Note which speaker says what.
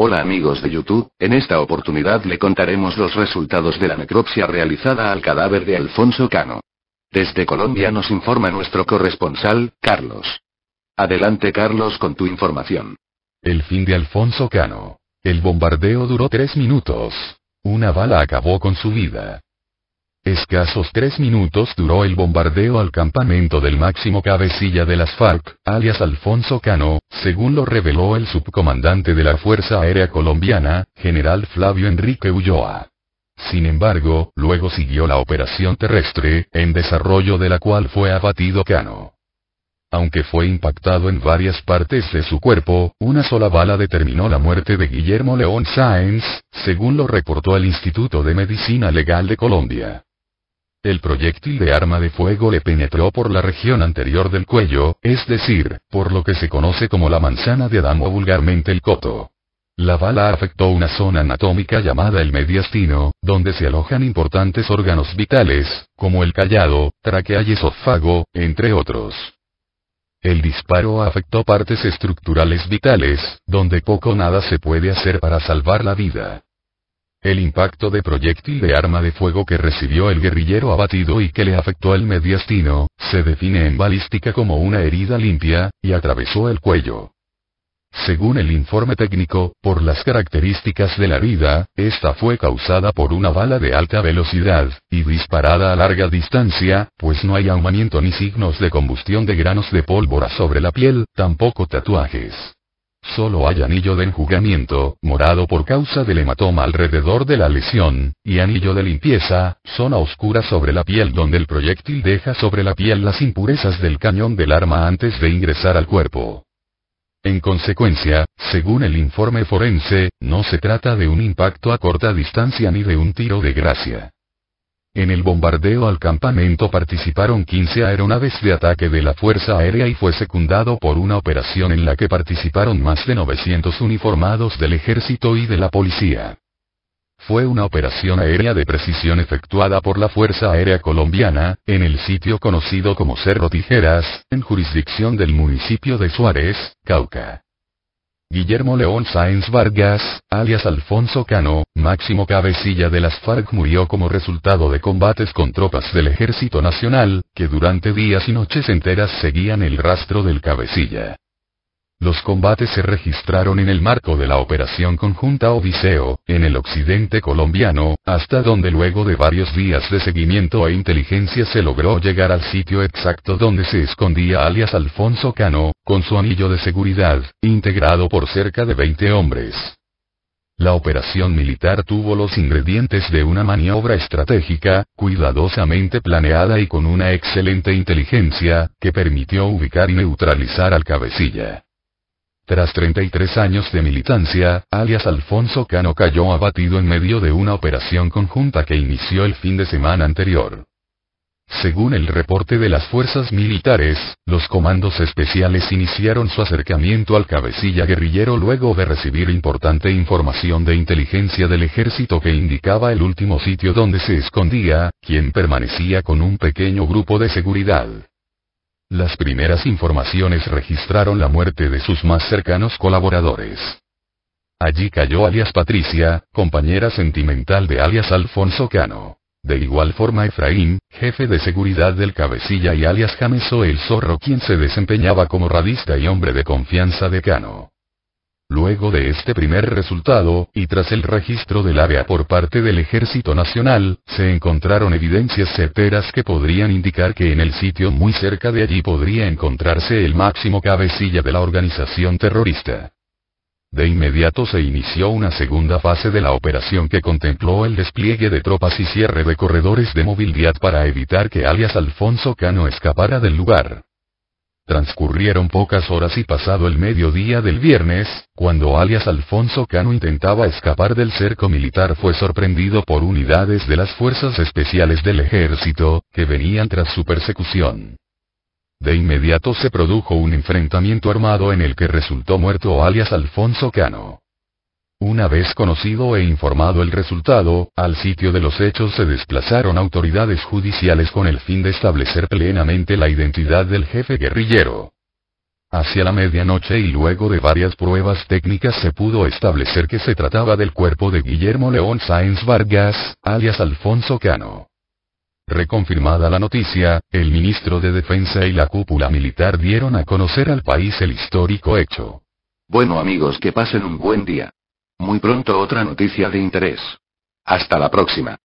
Speaker 1: Hola amigos de YouTube, en esta oportunidad le contaremos los resultados de la necropsia realizada al cadáver de Alfonso Cano. Desde Colombia nos informa nuestro corresponsal, Carlos. Adelante Carlos con tu información. El fin de Alfonso Cano. El bombardeo duró tres minutos. Una bala acabó con su vida. Escasos tres minutos duró el bombardeo al campamento del máximo cabecilla de las FARC, alias Alfonso Cano, según lo reveló el subcomandante de la Fuerza Aérea Colombiana, general Flavio Enrique Ulloa. Sin embargo, luego siguió la operación terrestre, en desarrollo de la cual fue abatido Cano. Aunque fue impactado en varias partes de su cuerpo, una sola bala determinó la muerte de Guillermo León Sáenz, según lo reportó el Instituto de Medicina Legal de Colombia. El proyectil de arma de fuego le penetró por la región anterior del cuello, es decir, por lo que se conoce como la manzana de Adán o vulgarmente el coto. La bala afectó una zona anatómica llamada el mediastino, donde se alojan importantes órganos vitales, como el callado, tráquea y esófago, entre otros. El disparo afectó partes estructurales vitales, donde poco nada se puede hacer para salvar la vida. El impacto de proyectil de arma de fuego que recibió el guerrillero abatido y que le afectó el mediastino, se define en balística como una herida limpia, y atravesó el cuello. Según el informe técnico, por las características de la herida, esta fue causada por una bala de alta velocidad, y disparada a larga distancia, pues no hay ahumamiento ni signos de combustión de granos de pólvora sobre la piel, tampoco tatuajes. Solo hay anillo de enjugamiento, morado por causa del hematoma alrededor de la lesión, y anillo de limpieza, zona oscura sobre la piel donde el proyectil deja sobre la piel las impurezas del cañón del arma antes de ingresar al cuerpo. En consecuencia, según el informe forense, no se trata de un impacto a corta distancia ni de un tiro de gracia. En el bombardeo al campamento participaron 15 aeronaves de ataque de la Fuerza Aérea y fue secundado por una operación en la que participaron más de 900 uniformados del ejército y de la policía. Fue una operación aérea de precisión efectuada por la Fuerza Aérea Colombiana, en el sitio conocido como Cerro Tijeras, en jurisdicción del municipio de Suárez, Cauca. Guillermo León Sáenz Vargas, alias Alfonso Cano, máximo cabecilla de las FARC murió como resultado de combates con tropas del Ejército Nacional, que durante días y noches enteras seguían el rastro del cabecilla. Los combates se registraron en el marco de la Operación Conjunta Odiseo, en el occidente colombiano, hasta donde luego de varios días de seguimiento e inteligencia se logró llegar al sitio exacto donde se escondía alias Alfonso Cano, con su anillo de seguridad, integrado por cerca de 20 hombres. La operación militar tuvo los ingredientes de una maniobra estratégica, cuidadosamente planeada y con una excelente inteligencia, que permitió ubicar y neutralizar al cabecilla. Tras 33 años de militancia, alias Alfonso Cano cayó abatido en medio de una operación conjunta que inició el fin de semana anterior. Según el reporte de las fuerzas militares, los comandos especiales iniciaron su acercamiento al cabecilla guerrillero luego de recibir importante información de inteligencia del ejército que indicaba el último sitio donde se escondía, quien permanecía con un pequeño grupo de seguridad. Las primeras informaciones registraron la muerte de sus más cercanos colaboradores. Allí cayó alias Patricia, compañera sentimental de alias Alfonso Cano. De igual forma Efraín, jefe de seguridad del cabecilla y alias Jameso el zorro quien se desempeñaba como radista y hombre de confianza de Cano. Luego de este primer resultado, y tras el registro del área por parte del Ejército Nacional, se encontraron evidencias certeras que podrían indicar que en el sitio muy cerca de allí podría encontrarse el máximo cabecilla de la organización terrorista. De inmediato se inició una segunda fase de la operación que contempló el despliegue de tropas y cierre de corredores de movilidad para evitar que alias Alfonso Cano escapara del lugar. Transcurrieron pocas horas y pasado el mediodía del viernes, cuando alias Alfonso Cano intentaba escapar del cerco militar fue sorprendido por unidades de las fuerzas especiales del ejército, que venían tras su persecución. De inmediato se produjo un enfrentamiento armado en el que resultó muerto alias Alfonso Cano. Una vez conocido e informado el resultado, al sitio de los hechos se desplazaron autoridades judiciales con el fin de establecer plenamente la identidad del jefe guerrillero. Hacia la medianoche y luego de varias pruebas técnicas se pudo establecer que se trataba del cuerpo de Guillermo León Sáenz Vargas, alias Alfonso Cano. Reconfirmada la noticia, el ministro de Defensa y la cúpula militar dieron a conocer al país el histórico hecho. Bueno amigos que pasen un buen día. Muy pronto otra noticia de interés. Hasta la próxima.